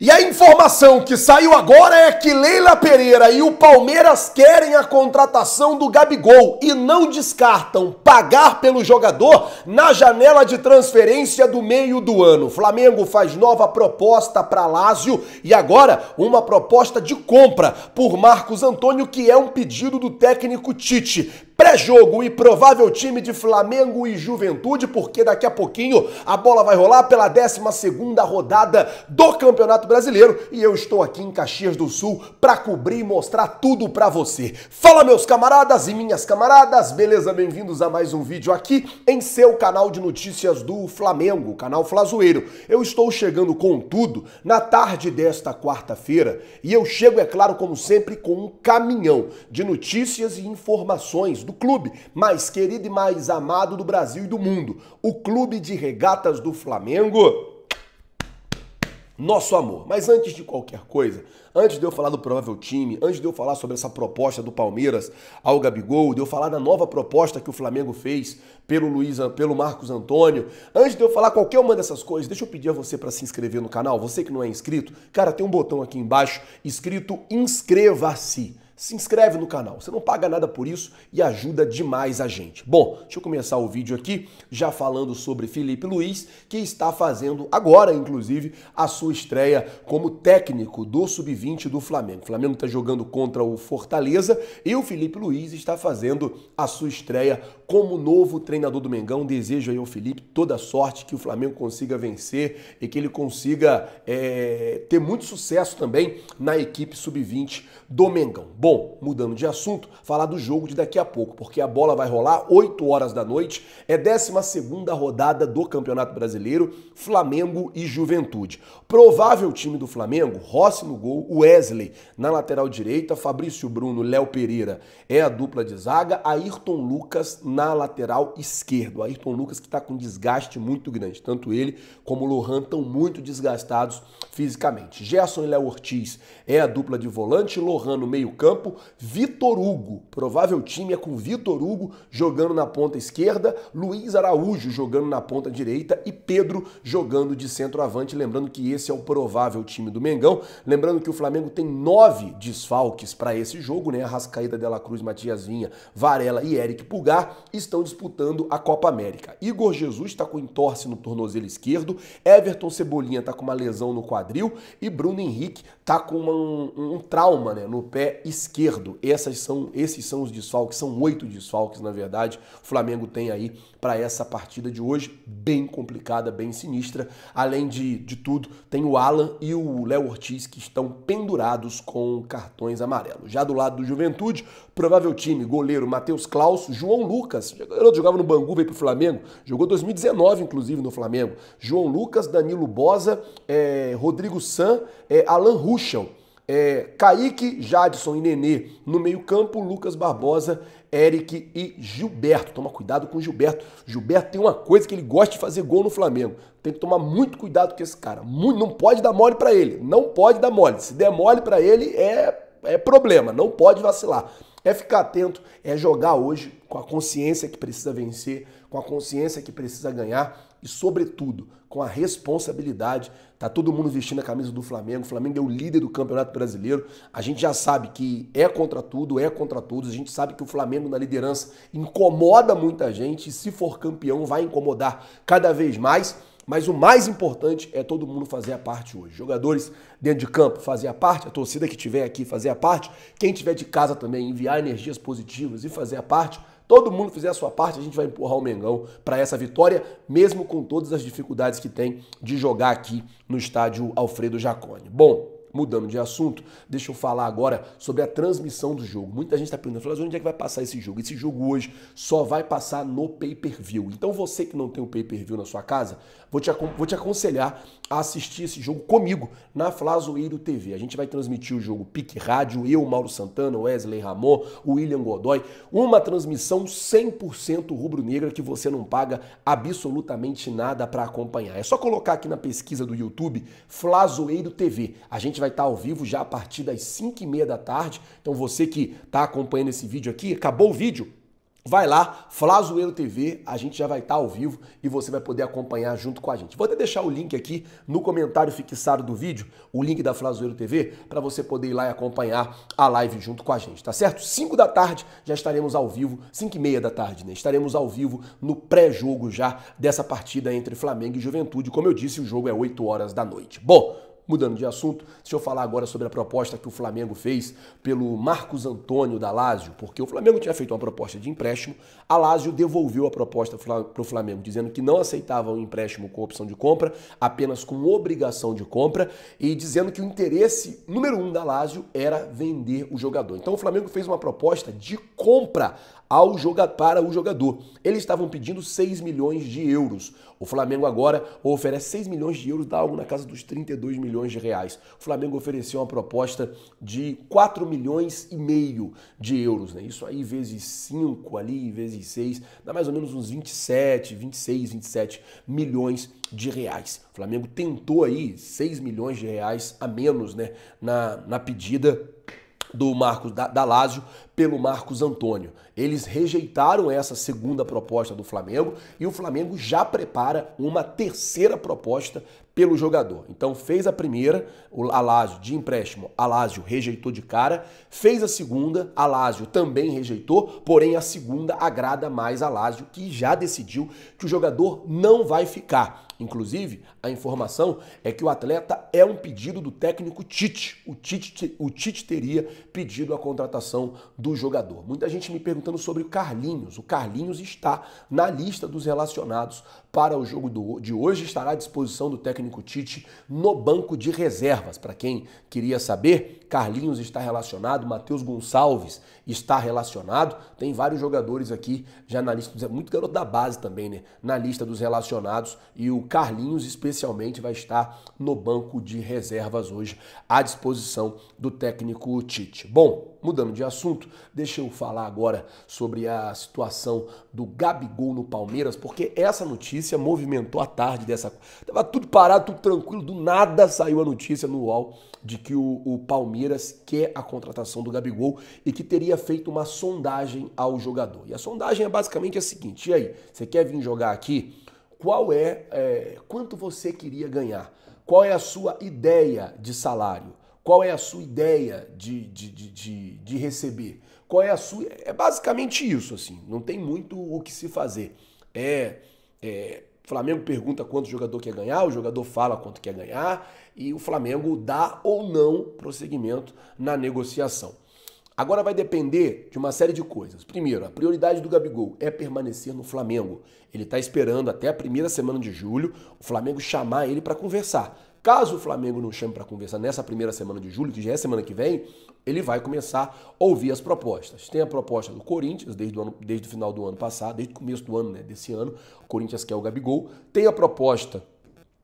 E a informação que saiu agora é que Leila Pereira e o Palmeiras querem a contratação do Gabigol e não descartam pagar pelo jogador na janela de transferência do meio do ano. Flamengo faz nova proposta para Lázio e agora uma proposta de compra por Marcos Antônio, que é um pedido do técnico Tite. Pré-jogo e provável time de Flamengo e Juventude, porque daqui a pouquinho a bola vai rolar pela 12 rodada do Campeonato Brasileiro e eu estou aqui em Caxias do Sul para cobrir e mostrar tudo para você. Fala meus camaradas e minhas camaradas, beleza? Bem-vindos a mais um vídeo aqui em seu canal de notícias do Flamengo, canal Flazoeiro. Eu estou chegando com tudo na tarde desta quarta-feira e eu chego, é claro, como sempre, com um caminhão de notícias e informações do clube mais querido e mais amado do Brasil e do mundo, o Clube de Regatas do Flamengo nosso amor. Mas antes de qualquer coisa, antes de eu falar do provável time, antes de eu falar sobre essa proposta do Palmeiras ao Gabigol, de eu falar da nova proposta que o Flamengo fez pelo Luiz, pelo Marcos Antônio, antes de eu falar qualquer uma dessas coisas, deixa eu pedir a você para se inscrever no canal. Você que não é inscrito, cara, tem um botão aqui embaixo escrito inscreva-se se inscreve no canal. Você não paga nada por isso e ajuda demais a gente. Bom, deixa eu começar o vídeo aqui já falando sobre Felipe Luiz, que está fazendo agora, inclusive, a sua estreia como técnico do Sub-20 do Flamengo. O Flamengo está jogando contra o Fortaleza e o Felipe Luiz está fazendo a sua estreia como novo treinador do Mengão. Desejo aí ao Felipe toda a sorte que o Flamengo consiga vencer e que ele consiga é, ter muito sucesso também na equipe Sub-20 do Mengão. Bom, Bom, mudando de assunto, falar do jogo de daqui a pouco, porque a bola vai rolar 8 horas da noite, é 12 rodada do Campeonato Brasileiro, Flamengo e Juventude. Provável time do Flamengo, Rossi no gol, Wesley na lateral direita, Fabrício Bruno, Léo Pereira é a dupla de zaga, Ayrton Lucas na lateral esquerda. Ayrton Lucas que está com desgaste muito grande, tanto ele como o Lohan estão muito desgastados fisicamente. Gerson e Léo Ortiz é a dupla de volante, Lohan no meio campo, campo Vitor Hugo. Provável time é com Vitor Hugo jogando na ponta esquerda, Luiz Araújo jogando na ponta direita e Pedro jogando de centroavante. Lembrando que esse é o provável time do Mengão. Lembrando que o Flamengo tem nove desfalques para esse jogo, né? Arrascaída, Dela Cruz, Matias Vinha, Varela e Eric Pulgar estão disputando a Copa América. Igor Jesus está com entorse no tornozelo esquerdo, Everton Cebolinha está com uma lesão no quadril e Bruno Henrique está com uma, um, um trauma né, no pé esquerdo esquerdo. Essas são, esses são os desfalques, são oito desfalques, na verdade. O Flamengo tem aí para essa partida de hoje, bem complicada, bem sinistra. Além de, de tudo, tem o Alan e o Léo Ortiz que estão pendurados com cartões amarelos. Já do lado do Juventude, provável time, goleiro Matheus Klaus, João Lucas, jogava no Bangu, veio pro Flamengo, jogou 2019, inclusive, no Flamengo. João Lucas, Danilo Bosa, é, Rodrigo San, é, Alan Ruschel é, Kaique, Jadson e Nenê no meio-campo, Lucas Barbosa, Eric e Gilberto. Toma cuidado com o Gilberto. Gilberto tem uma coisa que ele gosta de fazer gol no Flamengo. Tem que tomar muito cuidado com esse cara. Muito, não pode dar mole para ele. Não pode dar mole. Se der mole para ele, é, é problema. Não pode vacilar. É ficar atento, é jogar hoje com a consciência que precisa vencer, com a consciência que precisa ganhar e, sobretudo, com a responsabilidade Tá todo mundo vestindo a camisa do Flamengo. O Flamengo é o líder do Campeonato Brasileiro. A gente já sabe que é contra tudo, é contra todos. A gente sabe que o Flamengo na liderança incomoda muita gente. E se for campeão, vai incomodar cada vez mais. Mas o mais importante é todo mundo fazer a parte hoje. Jogadores dentro de campo fazer a parte, a torcida que tiver aqui fazer a parte, quem tiver de casa também enviar energias positivas e fazer a parte todo mundo fizer a sua parte, a gente vai empurrar o Mengão para essa vitória, mesmo com todas as dificuldades que tem de jogar aqui no estádio Alfredo Jacone. Bom, Mudando de assunto, deixa eu falar agora sobre a transmissão do jogo. Muita gente está perguntando, mas onde é que vai passar esse jogo? Esse jogo hoje só vai passar no pay-per-view. Então você que não tem o pay-per-view na sua casa, vou te, vou te aconselhar a assistir esse jogo comigo na Flazoeiro TV. A gente vai transmitir o jogo Pique Rádio, eu, Mauro Santana, Wesley Ramon, William Godoy. Uma transmissão 100% rubro-negra que você não paga absolutamente nada para acompanhar. É só colocar aqui na pesquisa do YouTube Flazoeiro TV. A gente vai vai estar ao vivo já a partir das 5 e meia da tarde. Então você que está acompanhando esse vídeo aqui, acabou o vídeo, Vai lá, Flazoeiro TV, a gente já vai estar ao vivo e você vai poder acompanhar junto com a gente. Vou até deixar o link aqui no comentário fixado do vídeo, o link da Flazoeiro TV, para você poder ir lá e acompanhar a live junto com a gente, tá certo? 5 da tarde já estaremos ao vivo, 5 e meia da tarde, né? Estaremos ao vivo no pré-jogo já dessa partida entre Flamengo e Juventude. Como eu disse, o jogo é 8 horas da noite. Bom, Mudando de assunto, deixa eu falar agora sobre a proposta que o Flamengo fez pelo Marcos Antônio da Lazio, porque o Flamengo tinha feito uma proposta de empréstimo, a Lazio devolveu a proposta para o Flamengo, dizendo que não aceitava o um empréstimo com opção de compra, apenas com obrigação de compra, e dizendo que o interesse número um da Lazio era vender o jogador. Então o Flamengo fez uma proposta de compra ao joga para o jogador. Eles estavam pedindo 6 milhões de euros. O Flamengo agora oferece 6 milhões de euros, dá algo na casa dos 32 milhões milhões de reais. O Flamengo ofereceu uma proposta de 4 milhões e meio de euros, né? Isso aí vezes 5 ali, vezes 6, dá mais ou menos uns 27, 26, 27 milhões de reais. O Flamengo tentou aí 6 milhões de reais a menos, né, na, na pedida do Marcos da, da Lazio pelo Marcos Antônio. Eles rejeitaram essa segunda proposta do Flamengo e o Flamengo já prepara uma terceira proposta pelo jogador. Então fez a primeira, o Alásio de empréstimo, Alásio rejeitou de cara, fez a segunda, Alásio também rejeitou, porém a segunda agrada mais Alásio, que já decidiu que o jogador não vai ficar. Inclusive, a informação é que o atleta é um pedido do técnico Tite. O Tite, o Tite teria pedido a contratação do do jogador. Muita gente me perguntando sobre o Carlinhos. O Carlinhos está na lista dos relacionados para o jogo do, de hoje, estará à disposição do técnico Tite no banco de reservas. Para quem queria saber, Carlinhos está relacionado, Matheus Gonçalves está relacionado. Tem vários jogadores aqui já na lista, é muito garoto da base também, né? Na lista dos relacionados e o Carlinhos especialmente vai estar no banco de reservas hoje à disposição do técnico Tite. Bom, mudando de assunto, deixa eu falar agora sobre a situação do Gabigol no Palmeiras, porque essa notícia movimentou a tarde dessa. Tava tudo parado, tudo tranquilo, do nada saiu a notícia no UOL de que o, o, Palmeiras quer a contratação do Gabigol e que teria feito uma sondagem ao jogador. E a sondagem é basicamente a seguinte: e aí, você quer vir jogar aqui? Qual é, é quanto você queria ganhar? Qual é a sua ideia de salário? Qual é a sua ideia de, de, de, de, de receber? Qual é a sua. É basicamente isso, assim. Não tem muito o que se fazer. É. é Flamengo pergunta quanto o jogador quer ganhar, o jogador fala quanto quer ganhar, e o Flamengo dá ou não prosseguimento na negociação. Agora vai depender de uma série de coisas. Primeiro, a prioridade do Gabigol é permanecer no Flamengo. Ele está esperando até a primeira semana de julho o Flamengo chamar ele para conversar. Caso o Flamengo não chame para conversar nessa primeira semana de julho, que já é semana que vem, ele vai começar a ouvir as propostas. Tem a proposta do Corinthians, desde o, ano, desde o final do ano passado, desde o começo do ano né, desse ano, o Corinthians quer o Gabigol. Tem a proposta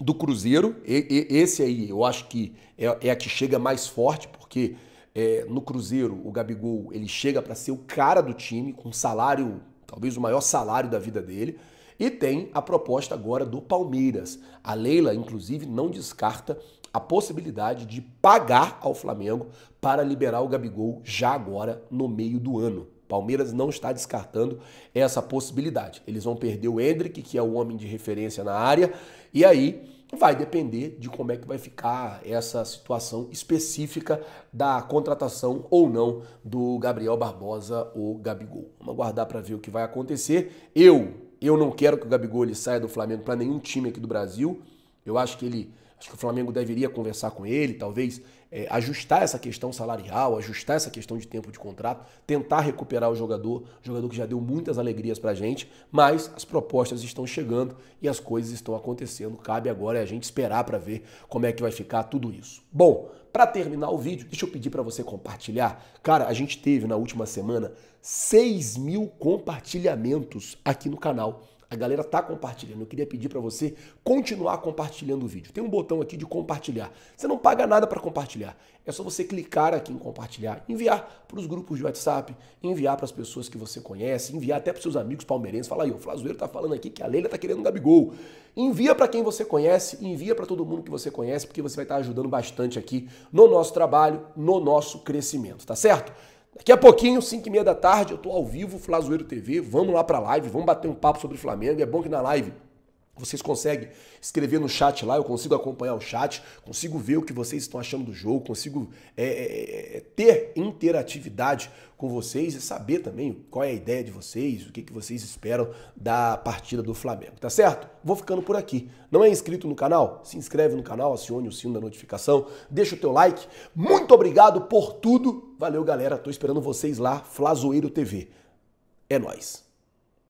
do Cruzeiro. E, e, esse aí eu acho que é, é, a que chega mais forte, porque é, no Cruzeiro o Gabigol ele chega para ser o cara do time, com salário, talvez o maior salário da vida dele. E tem a proposta agora do Palmeiras. A Leila, inclusive, não descarta a possibilidade de pagar ao Flamengo para liberar o Gabigol já agora no meio do ano. Palmeiras não está descartando essa possibilidade. Eles vão perder o Hendrick, que é o homem de referência na área, e aí vai depender de como é que vai ficar essa situação específica da contratação ou não do Gabriel Barbosa ou Gabigol. Vamos aguardar para ver o que vai acontecer. Eu, eu não quero que o Gabigol ele saia do Flamengo para nenhum time aqui do Brasil. Eu acho que ele Acho que o Flamengo deveria conversar com ele, talvez é, ajustar essa questão salarial, ajustar essa questão de tempo de contrato, tentar recuperar o jogador, jogador que já deu muitas alegrias pra gente, mas as propostas estão chegando e as coisas estão acontecendo. Cabe agora a gente esperar para ver como é que vai ficar tudo isso. Bom, para terminar o vídeo, deixa eu pedir para você compartilhar. Cara, a gente teve na última semana 6 mil compartilhamentos aqui no canal a galera tá compartilhando. Eu queria pedir para você continuar compartilhando o vídeo. Tem um botão aqui de compartilhar. Você não paga nada para compartilhar. É só você clicar aqui em compartilhar, enviar para os grupos de WhatsApp, enviar para as pessoas que você conhece, enviar até para seus amigos palmeirenses. Fala aí, o Flazoeiro tá falando aqui que a Leila tá querendo um Gabigol. Envia para quem você conhece, envia para todo mundo que você conhece, porque você vai estar tá ajudando bastante aqui no nosso trabalho, no nosso crescimento, tá certo? Daqui a pouquinho, 5 e meia da tarde, eu tô ao vivo, Flazoeiro TV. Vamos lá pra live, vamos bater um papo sobre Flamengo. É bom que na live vocês conseguem escrever no chat lá, eu consigo acompanhar o chat, consigo ver o que vocês estão achando do jogo, consigo é, é, é, ter interatividade com vocês e saber também qual é a ideia de vocês, o que, que vocês esperam da partida do Flamengo, tá certo? Vou ficando por aqui. Não é inscrito no canal? Se inscreve no canal, acione o sino da notificação, deixa o teu like. Muito obrigado por tudo. Valeu, galera. Tô esperando vocês lá, Flazoeiro TV. É nós.